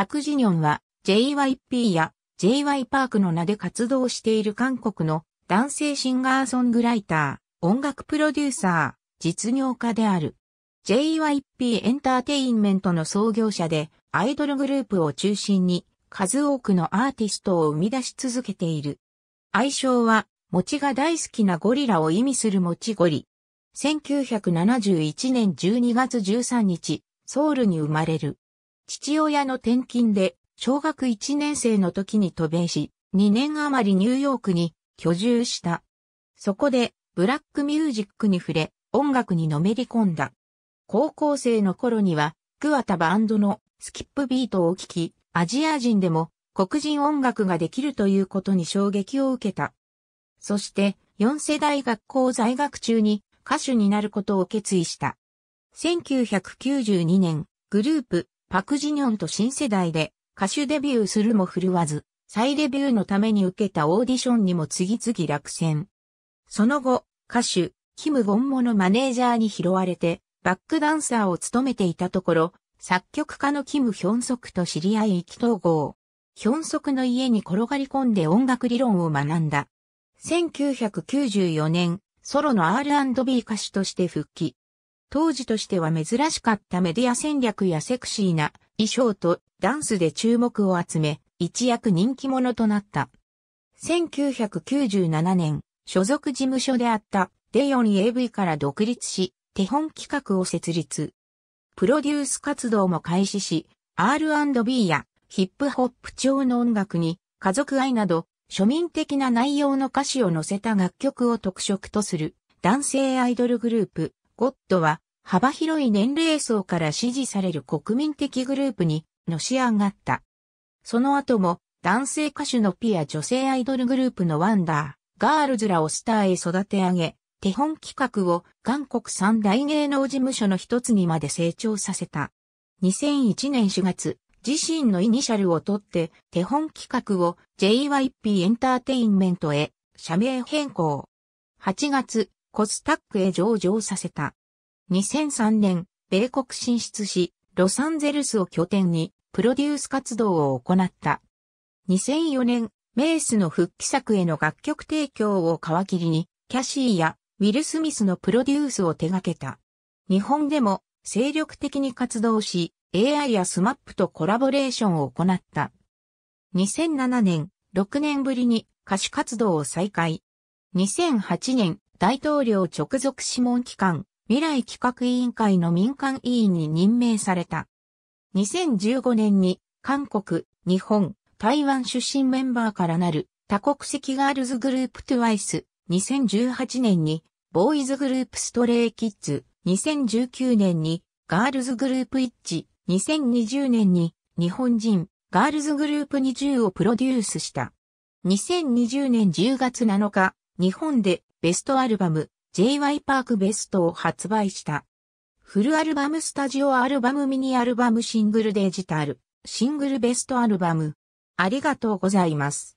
パクジニョンは JYP や JY パークの名で活動している韓国の男性シンガーソングライター、音楽プロデューサー、実業家である。JYP エンターテインメントの創業者で、アイドルグループを中心に、数多くのアーティストを生み出し続けている。愛称は、餅が大好きなゴリラを意味する餅ゴリ。1971年12月13日、ソウルに生まれる。父親の転勤で、小学1年生の時に渡米し、2年余りニューヨークに居住した。そこで、ブラックミュージックに触れ、音楽にのめり込んだ。高校生の頃には、桑田バンドのスキップビートを聴き、アジア人でも黒人音楽ができるということに衝撃を受けた。そして、4世代学校在学中に歌手になることを決意した。1992年、グループ、パクジニョンと新世代で歌手デビューするも振るわず、再デビューのために受けたオーディションにも次々落選。その後、歌手、キム・ゴンモのマネージャーに拾われて、バックダンサーを務めていたところ、作曲家のキム・ヒョンソクと知り合い意気投合。ヒョンソクの家に転がり込んで音楽理論を学んだ。1994年、ソロの R&B 歌手として復帰。当時としては珍しかったメディア戦略やセクシーな衣装とダンスで注目を集め、一躍人気者となった。1997年、所属事務所であったデヨン AV から独立し、手本企画を設立。プロデュース活動も開始し、R&B やヒップホップ調の音楽に家族愛など庶民的な内容の歌詞を載せた楽曲を特色とする男性アイドルグループゴッドは幅広い年齢層から支持される国民的グループにのし上がった。その後も男性歌手のピア女性アイドルグループのワンダー、ガールズらをスターへ育て上げ、手本企画を韓国三大芸能事務所の一つにまで成長させた。2001年4月、自身のイニシャルを取って手本企画を JYP エンターテインメントへ社名変更。8月、コスタックへ上場させた。2003年、米国進出し、ロサンゼルスを拠点にプロデュース活動を行った。2004年、メースの復帰作への楽曲提供を皮切りに、キャシーやウィル・スミスのプロデュースを手掛けた。日本でも精力的に活動し、AI やスマップとコラボレーションを行った。2007年、6年ぶりに歌手活動を再開。2008年、大統領直属諮問機関、未来企画委員会の民間委員に任命された。2015年に韓国、日本、台湾出身メンバーからなる多国籍ガールズグループトゥワイス、2018年にボーイズグループストレイキッズ、2019年にガールズグループイッチ、2020年に日本人ガールズグループ20をプロデュースした。2020年10月7日、日本でベストアルバム J.Y. パークベストを発売した。フルアルバムスタジオアルバムミニアルバムシングルデジタルシングルベストアルバム。ありがとうございます。